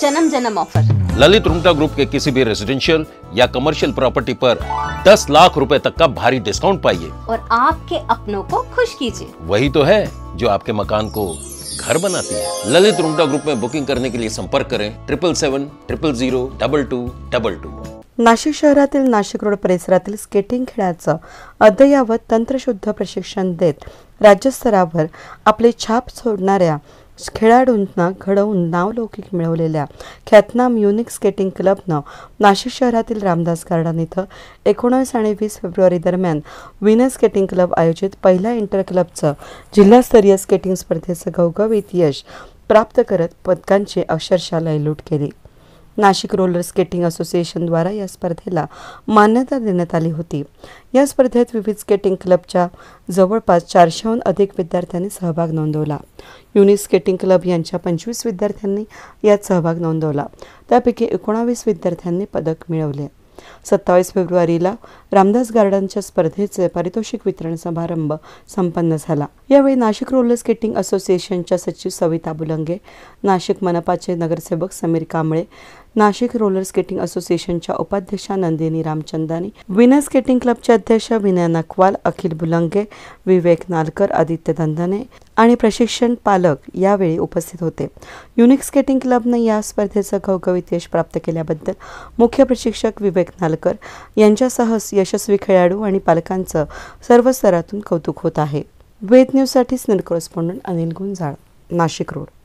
जन्म जन्म offer Lalit Rungta group के किसी भी रेजिडेंशियल या कमर्शियल प्रॉपर्टी पर 10 लाख रुपए तक का भारी डिस्काउंट पाइए और आपके अपनों को खुश कीजिए वही तो है जो आपके मकान को घर बनाती है ललित रुंगटा ग्रुप में बुकिंग करने के लिए संपर्क करें triple seven triple zero double two double two Nashik शहर नाशिक रोड परिसर स्केटिंग खेळाचं अद्ययावत तंत्रशुद्ध प्रशिक्षण देत राज्यस्तरावर आपली छाप सोडणाऱ्या खेळाडूंना घडवून नावलौकिक मिळवलेल्या ख्यातनाम युनिक स्केटिंग क्लबनं नाशिक शहरातील रामदास गार्डन इथं एकोणावीस आणि वीस फेब्रुवारी दरम्यान विनर स्केटिंग क्लब आयोजित पहिल्या इंटर क्लबचं जिल्हास्तरीय स्केटिंग स्पर्धेचं घवघवीत यश प्राप्त करत पदकांची अक्षरशः लयलूट केली नाशिक रोलर स्केटिंग असोसिएशनद्वारा या स्पर्धेला मान्यता देण्यात आली होती या स्पर्धेत विविध स्केटिंग क्लबच्या जवळपास चारशेहून अधिक विद्यार्थ्यांनी सहभाग नोंदवला युनिस स्केटिंग क्लब यांच्या पंचवीस विद्यार्थ्यांनी यात सहभाग नोंदवला त्यापैकी एकोणावीस विद्यार्थ्यांनी पदक मिळवले सत्तावीस फेब्रुवारीला रामदास गार्डनच्या स्पर्धेचे पारितोषिक वितरण समारंभ संपन्न झाला यावेळी नाशिक रोलर स्केटिंग असोसिएशनच्या सचिव सविता बुलंगे नाशिक मनपाचे नगरसेवक समीर कांबळे नाशिक रोलर स्केटिंग असोसिएशनच्या उपाध्यक्षा नंदिनी रामचंदानी विनर स्केटिंग क्लबचे अध्यक्ष विनय नकवाल अखिल बुलंगे विवेक नालकर आदित्य दंधने आणि प्रशिक्षण पालक यावेळी उपस्थित होते युनिक स्केटिंग क्लबने या स्पर्धेचं घवघवित यश प्राप्त केल्याबद्दल मुख्य प्रशिक्षक विवेक नालकर यांच्यासह यशस्वी खेळाडू आणि पालकांचं सर्व स्तरातून कौतुक होत आहे वेद न्यूजसाठी स्नेल कॉरेस्पॉन्डंट अनिल गुंजाळ नाशिक रोड